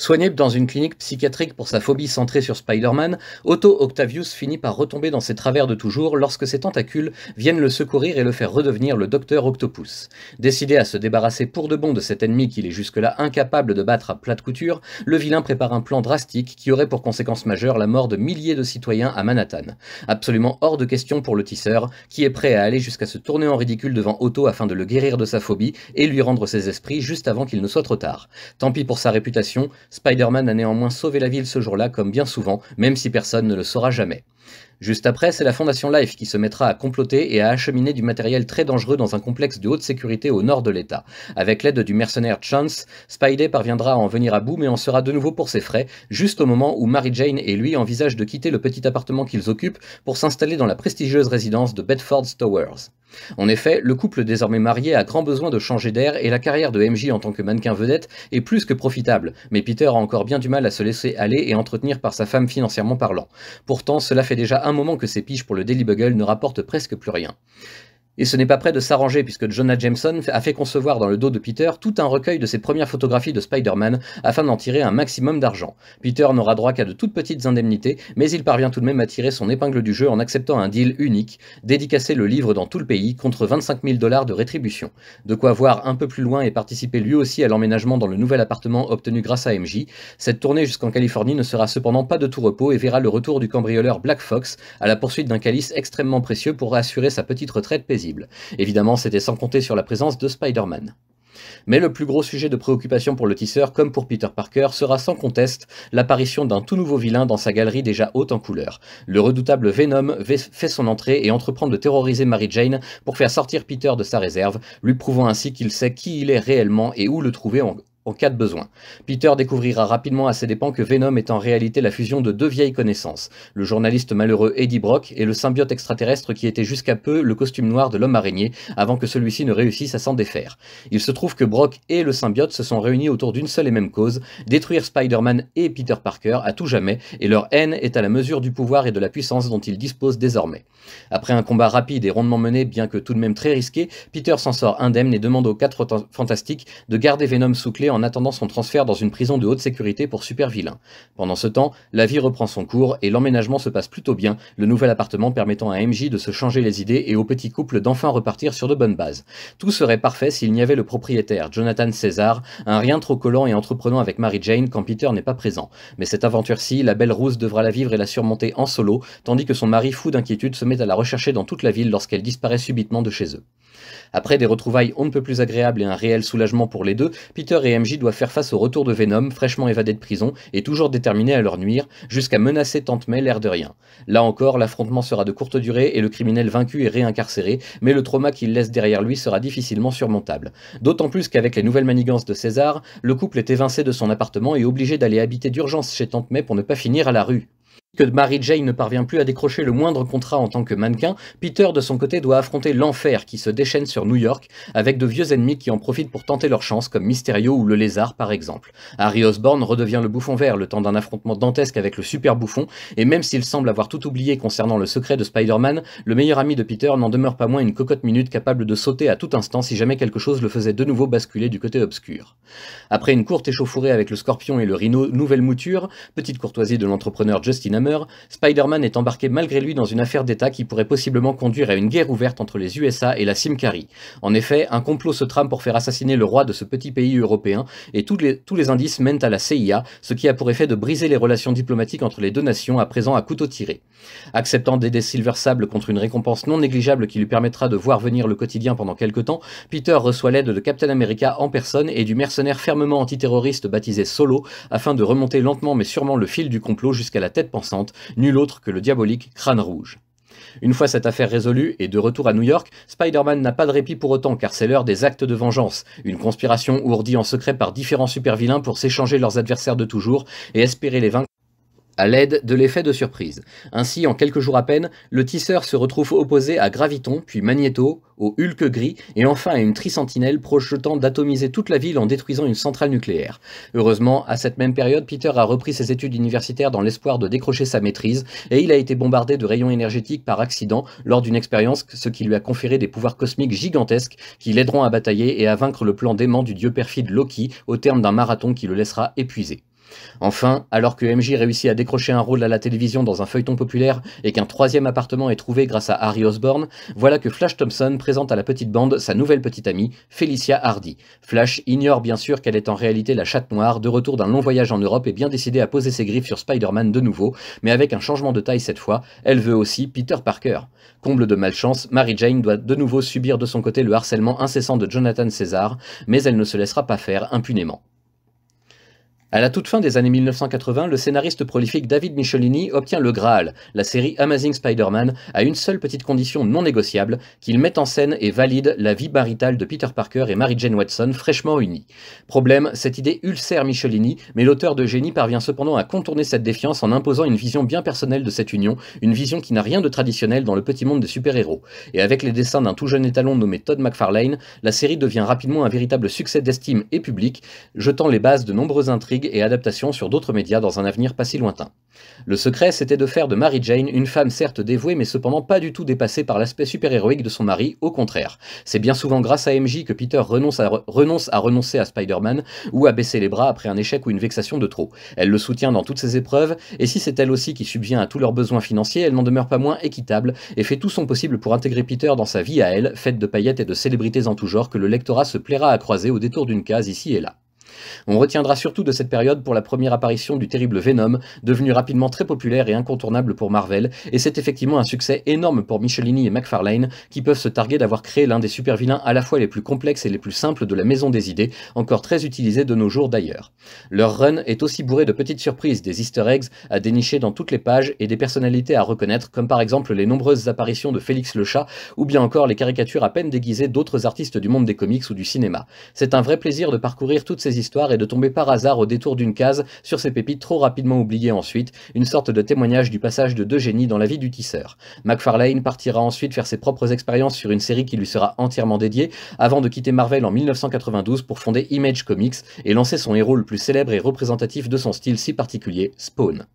Soigné dans une clinique psychiatrique pour sa phobie centrée sur Spider-Man, Otto Octavius finit par retomber dans ses travers de toujours lorsque ses tentacules viennent le secourir et le faire redevenir le docteur Octopus. Décidé à se débarrasser pour de bon de cet ennemi qu'il est jusque-là incapable de battre à plate couture, le vilain prépare un plan drastique qui aurait pour conséquence majeure la mort de milliers de citoyens à Manhattan. Absolument hors de question pour le tisseur, qui est prêt à aller jusqu'à se tourner en ridicule devant Otto afin de le guérir de sa phobie et lui rendre ses esprits juste avant qu'il ne soit trop tard. Tant pis pour sa réputation, Spider-Man a néanmoins sauvé la ville ce jour-là, comme bien souvent, même si personne ne le saura jamais. Juste après, c'est la Fondation Life qui se mettra à comploter et à acheminer du matériel très dangereux dans un complexe de haute sécurité au nord de l'État. Avec l'aide du mercenaire Chance, Spidey parviendra à en venir à bout mais en sera de nouveau pour ses frais, juste au moment où Mary Jane et lui envisagent de quitter le petit appartement qu'ils occupent pour s'installer dans la prestigieuse résidence de Bedford Towers. En effet, le couple désormais marié a grand besoin de changer d'air et la carrière de MJ en tant que mannequin vedette est plus que profitable, mais Peter a encore bien du mal à se laisser aller et entretenir par sa femme financièrement parlant. Pourtant, cela fait déjà un moment que ces piges pour le Daily Bugle ne rapportent presque plus rien. Et ce n'est pas près de s'arranger puisque Jonah Jameson a fait concevoir dans le dos de Peter tout un recueil de ses premières photographies de Spider-Man afin d'en tirer un maximum d'argent. Peter n'aura droit qu'à de toutes petites indemnités, mais il parvient tout de même à tirer son épingle du jeu en acceptant un deal unique, dédicacer le livre dans tout le pays contre 25 000 dollars de rétribution. De quoi voir un peu plus loin et participer lui aussi à l'emménagement dans le nouvel appartement obtenu grâce à MJ. Cette tournée jusqu'en Californie ne sera cependant pas de tout repos et verra le retour du cambrioleur Black Fox à la poursuite d'un calice extrêmement précieux pour assurer sa petite retraite paisible. Évidemment, c'était sans compter sur la présence de Spider-Man. Mais le plus gros sujet de préoccupation pour le tisseur comme pour Peter Parker sera sans conteste l'apparition d'un tout nouveau vilain dans sa galerie déjà haute en couleur. Le redoutable Venom fait son entrée et entreprend de terroriser Mary Jane pour faire sortir Peter de sa réserve, lui prouvant ainsi qu'il sait qui il est réellement et où le trouver en, en cas de besoin. Peter découvrira rapidement à ses dépens que Venom est en réalité la fusion de deux vieilles connaissances, le journaliste malheureux Eddie Brock et le symbiote extraterrestre qui était jusqu'à peu le costume noir de l'homme araignée avant que celui-ci ne réussisse à s'en défaire. Il se trouve que Brock et le symbiote se sont réunis autour d'une seule et même cause, détruire Spider-Man et Peter Parker à tout jamais, et leur haine est à la mesure du pouvoir et de la puissance dont ils disposent désormais. Après un combat rapide et rondement mené, bien que tout de même très risqué, Peter s'en sort indemne et demande aux quatre fantastiques de garder Venom sous clé en en attendant son transfert dans une prison de haute sécurité pour super vilain Pendant ce temps, la vie reprend son cours et l'emménagement se passe plutôt bien, le nouvel appartement permettant à MJ de se changer les idées et au petit couple d'enfin repartir sur de bonnes bases. Tout serait parfait s'il n'y avait le propriétaire, Jonathan César, un rien trop collant et entreprenant avec Mary Jane quand Peter n'est pas présent. Mais cette aventure-ci, la belle rose devra la vivre et la surmonter en solo, tandis que son mari fou d'inquiétude se met à la rechercher dans toute la ville lorsqu'elle disparaît subitement de chez eux. Après des retrouvailles on ne peut plus agréables et un réel soulagement pour les deux, Peter et MJ doivent faire face au retour de Venom, fraîchement évadé de prison et toujours déterminé à leur nuire, jusqu'à menacer Tante May l'air de rien. Là encore, l'affrontement sera de courte durée et le criminel vaincu est réincarcéré, mais le trauma qu'il laisse derrière lui sera difficilement surmontable. D'autant plus qu'avec les nouvelles manigances de César, le couple est évincé de son appartement et obligé d'aller habiter d'urgence chez Tante May pour ne pas finir à la rue que Mary Jane ne parvient plus à décrocher le moindre contrat en tant que mannequin, Peter de son côté doit affronter l'enfer qui se déchaîne sur New York avec de vieux ennemis qui en profitent pour tenter leur chance comme Mysterio ou le Lézard par exemple. Harry Osborne redevient le bouffon vert le temps d'un affrontement dantesque avec le super bouffon et même s'il semble avoir tout oublié concernant le secret de Spider-Man, le meilleur ami de Peter n'en demeure pas moins une cocotte minute capable de sauter à tout instant si jamais quelque chose le faisait de nouveau basculer du côté obscur. Après une courte échauffourée avec le Scorpion et le Rhino nouvelle mouture, petite courtoisie de l'entrepreneur Justin Hammer, Spider-Man est embarqué malgré lui dans une affaire d'État qui pourrait possiblement conduire à une guerre ouverte entre les USA et la Simcari. En effet, un complot se trame pour faire assassiner le roi de ce petit pays européen, et tous les, indices mènent à la CIA, ce qui a pour effet de briser les relations diplomatiques entre les deux nations à présent à couteau tiré. Acceptant d'aider Silver Sable contre une récompense non négligeable qui lui permettra de voir venir le quotidien pendant quelques temps, Peter reçoit l'aide de Captain America en personne et du mercenaire fermement antiterroriste baptisé Solo, afin de remonter lentement mais sûrement le fil du complot jusqu'à la tête pensante nul autre que le diabolique Crâne Rouge. Une fois cette affaire résolue et de retour à New York, Spider-Man n'a pas de répit pour autant car c'est l'heure des actes de vengeance, une conspiration ourdie en secret par différents super-vilains pour s'échanger leurs adversaires de toujours et espérer les vaincre à l'aide de l'effet de surprise. Ainsi, en quelques jours à peine, le tisseur se retrouve opposé à Graviton, puis Magneto, au Hulk gris, et enfin à une trisentinelle projetant d'atomiser toute la ville en détruisant une centrale nucléaire. Heureusement, à cette même période, Peter a repris ses études universitaires dans l'espoir de décrocher sa maîtrise, et il a été bombardé de rayons énergétiques par accident lors d'une expérience, ce qui lui a conféré des pouvoirs cosmiques gigantesques qui l'aideront à batailler et à vaincre le plan dément du dieu perfide Loki au terme d'un marathon qui le laissera épuisé. Enfin, alors que MJ réussit à décrocher un rôle à la télévision dans un feuilleton populaire et qu'un troisième appartement est trouvé grâce à Harry Osborne, voilà que Flash Thompson présente à la petite bande sa nouvelle petite amie, Felicia Hardy. Flash ignore bien sûr qu'elle est en réalité la chatte noire, de retour d'un long voyage en Europe et bien décidée à poser ses griffes sur Spider-Man de nouveau, mais avec un changement de taille cette fois, elle veut aussi Peter Parker. Comble de malchance, Mary Jane doit de nouveau subir de son côté le harcèlement incessant de Jonathan César, mais elle ne se laissera pas faire impunément. À la toute fin des années 1980, le scénariste prolifique David Michelini obtient le Graal, la série Amazing Spider-Man, à une seule petite condition non négociable, qu'il mette en scène et valide la vie baritale de Peter Parker et Mary Jane Watson fraîchement unies. Problème, cette idée ulcère Michelini, mais l'auteur de génie parvient cependant à contourner cette défiance en imposant une vision bien personnelle de cette union, une vision qui n'a rien de traditionnel dans le petit monde des super-héros. Et avec les dessins d'un tout jeune étalon nommé Todd McFarlane, la série devient rapidement un véritable succès d'estime et public, jetant les bases de nombreuses intrigues et adaptation sur d'autres médias dans un avenir pas si lointain. Le secret, c'était de faire de Mary Jane une femme certes dévouée, mais cependant pas du tout dépassée par l'aspect super-héroïque de son mari, au contraire. C'est bien souvent grâce à MJ que Peter renonce à, renonce à renoncer à Spider-Man ou à baisser les bras après un échec ou une vexation de trop. Elle le soutient dans toutes ses épreuves, et si c'est elle aussi qui subvient à tous leurs besoins financiers, elle n'en demeure pas moins équitable et fait tout son possible pour intégrer Peter dans sa vie à elle, faite de paillettes et de célébrités en tout genre que le lectorat se plaira à croiser au détour d'une case ici et là. On retiendra surtout de cette période pour la première apparition du terrible Venom, devenu rapidement très populaire et incontournable pour Marvel, et c'est effectivement un succès énorme pour Michelini et McFarlane, qui peuvent se targuer d'avoir créé l'un des super-vilains à la fois les plus complexes et les plus simples de la maison des idées, encore très utilisé de nos jours d'ailleurs. Leur run est aussi bourré de petites surprises, des easter eggs à dénicher dans toutes les pages et des personnalités à reconnaître, comme par exemple les nombreuses apparitions de Félix le Chat, ou bien encore les caricatures à peine déguisées d'autres artistes du monde des comics ou du cinéma. C'est un vrai plaisir de parcourir toutes ces histoires et de tomber par hasard au détour d'une case sur ces pépites trop rapidement oubliées ensuite, une sorte de témoignage du passage de deux génies dans la vie du tisseur. McFarlane partira ensuite faire ses propres expériences sur une série qui lui sera entièrement dédiée, avant de quitter Marvel en 1992 pour fonder Image Comics et lancer son héros le plus célèbre et représentatif de son style si particulier, Spawn.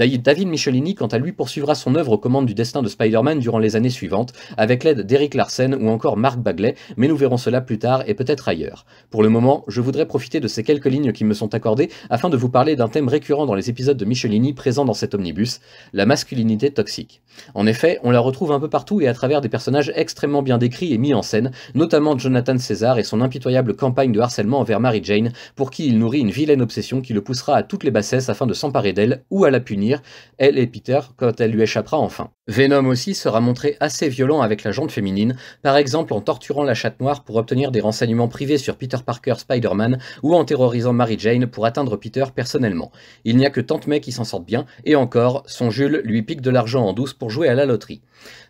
David Michelini, quant à lui, poursuivra son œuvre aux commandes du destin de Spider-Man durant les années suivantes, avec l'aide d'Eric Larsen ou encore Mark Bagley, mais nous verrons cela plus tard et peut-être ailleurs. Pour le moment, je voudrais profiter de ces quelques lignes qui me sont accordées afin de vous parler d'un thème récurrent dans les épisodes de Michelini présents dans cet omnibus, la masculinité toxique. En effet, on la retrouve un peu partout et à travers des personnages extrêmement bien décrits et mis en scène, notamment Jonathan César et son impitoyable campagne de harcèlement envers Mary Jane, pour qui il nourrit une vilaine obsession qui le poussera à toutes les bassesses afin de s'emparer d'elle ou à la punir elle et Peter quand elle lui échappera enfin. Venom aussi sera montré assez violent avec la jante féminine, par exemple en torturant la chatte noire pour obtenir des renseignements privés sur Peter Parker Spider-Man ou en terrorisant Mary Jane pour atteindre Peter personnellement. Il n'y a que Tante May qui s'en sortent bien, et encore, son Jules lui pique de l'argent en douce pour jouer à la loterie.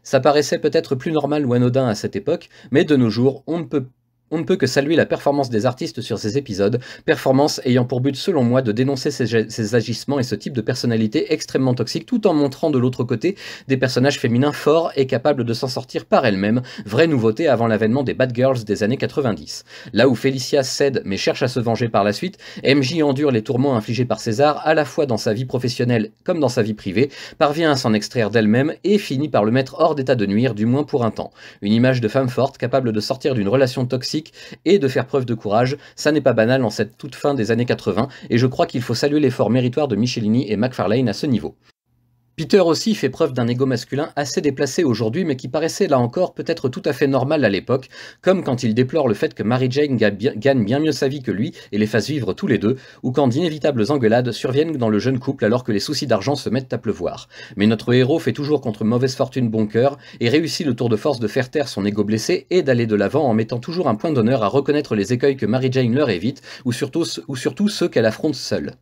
Ça paraissait peut-être plus normal ou anodin à cette époque, mais de nos jours, on ne peut on ne peut que saluer la performance des artistes sur ces épisodes, performance ayant pour but selon moi de dénoncer ces, agissements et ce type de personnalité extrêmement toxique tout en montrant de l'autre côté des personnages féminins forts et capables de s'en sortir par elles-mêmes, vraie nouveauté avant l'avènement des Bad Girls des années 90. Là où Felicia cède mais cherche à se venger par la suite, MJ endure les tourments infligés par César à la fois dans sa vie professionnelle comme dans sa vie privée, parvient à s'en extraire d'elle-même et finit par le mettre hors d'état de nuire du moins pour un temps. Une image de femme forte capable de sortir d'une relation toxique et de faire preuve de courage. Ça n'est pas banal en cette toute fin des années 80 et je crois qu'il faut saluer l'effort méritoire de Michelini et McFarlane à ce niveau. Peter aussi fait preuve d'un ego masculin assez déplacé aujourd'hui, mais qui paraissait là encore peut-être tout à fait normal à l'époque, comme quand il déplore le fait que Mary Jane gagne bien mieux sa vie que lui et les fasse vivre tous les deux, ou quand d'inévitables engueulades surviennent dans le jeune couple alors que les soucis d'argent se mettent à pleuvoir. Mais notre héros fait toujours contre mauvaise fortune bon cœur et réussit le tour de force de faire taire son ego blessé et d'aller de l'avant en mettant toujours un point d'honneur à reconnaître les écueils que Mary Jane leur évite, ou surtout, ou surtout ceux qu'elle affronte seule.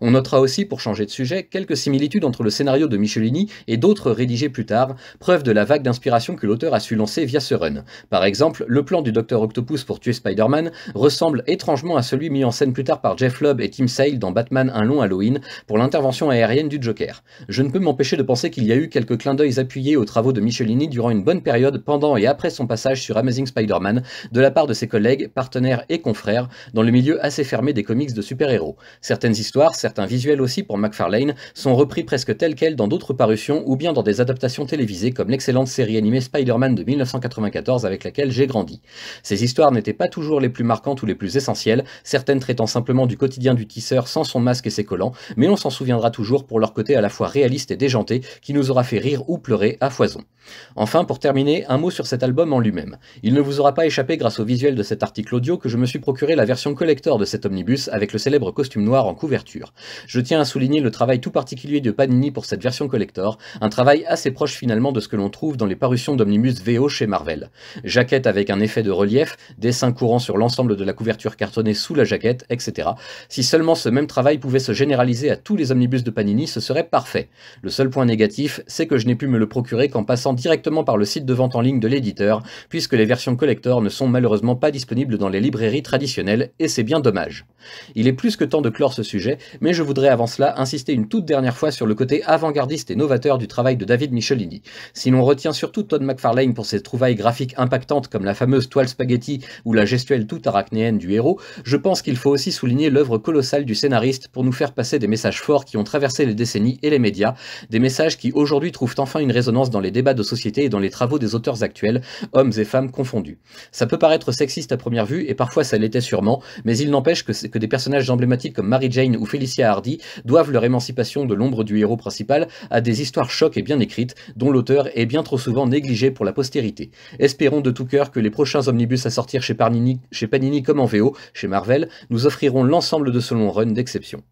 On notera aussi, pour changer de sujet, quelques similitudes entre le scénario de Michelini et d'autres rédigés plus tard, preuve de la vague d'inspiration que l'auteur a su lancer via ce run. Par exemple, le plan du Docteur Octopus pour tuer Spider-Man ressemble étrangement à celui mis en scène plus tard par Jeff Lubb et Tim Sale dans Batman Un long Halloween pour l'intervention aérienne du Joker. Je ne peux m'empêcher de penser qu'il y a eu quelques clins d'œil appuyés aux travaux de Michelini durant une bonne période pendant et après son passage sur Amazing Spider-Man de la part de ses collègues, partenaires et confrères dans le milieu assez fermé des comics de super-héros. Certaines histoires, certains visuels aussi pour McFarlane, sont repris presque tels quels dans d'autres parutions ou bien dans des adaptations télévisées comme l'excellente série animée Spider-Man de 1994 avec laquelle j'ai grandi. Ces histoires n'étaient pas toujours les plus marquantes ou les plus essentielles, certaines traitant simplement du quotidien du tisseur sans son masque et ses collants, mais on s'en souviendra toujours pour leur côté à la fois réaliste et déjanté qui nous aura fait rire ou pleurer à foison. Enfin, pour terminer, un mot sur cet album en lui-même. Il ne vous aura pas échappé grâce au visuel de cet article audio que je me suis procuré la version collector de cet omnibus avec le célèbre costume noir en couverture. Je tiens à souligner le travail tout particulier de Panini pour cette version collector, un travail assez proche finalement de ce que l'on trouve dans les parutions d'omnibus VO chez Marvel. Jaquette avec un effet de relief, dessin courant sur l'ensemble de la couverture cartonnée sous la jaquette, etc. Si seulement ce même travail pouvait se généraliser à tous les omnibus de Panini, ce serait parfait. Le seul point négatif, c'est que je n'ai pu me le procurer qu'en passant directement par le site de vente en ligne de l'éditeur, puisque les versions collector ne sont malheureusement pas disponibles dans les librairies traditionnelles, et c'est bien dommage. Il est plus que temps de clore ce sujet, mais je voudrais avant cela insister une toute dernière fois sur le côté avant-garde et novateur du travail de David Michelini. Si l'on retient surtout Todd McFarlane pour ses trouvailles graphiques impactantes comme la fameuse toile spaghetti ou la gestuelle toute arachnéenne du héros, je pense qu'il faut aussi souligner l'œuvre colossale du scénariste pour nous faire passer des messages forts qui ont traversé les décennies et les médias, des messages qui aujourd'hui trouvent enfin une résonance dans les débats de société et dans les travaux des auteurs actuels, hommes et femmes confondus. Ça peut paraître sexiste à première vue, et parfois ça l'était sûrement, mais il n'empêche que, que des personnages emblématiques comme Mary Jane ou Felicia Hardy doivent leur émancipation de l'ombre du héros principal à des histoires chocs et bien écrites, dont l'auteur est bien trop souvent négligé pour la postérité. Espérons de tout cœur que les prochains omnibus à sortir chez, chez Panini comme en VO, chez Marvel, nous offriront l'ensemble de ce long run d'exception.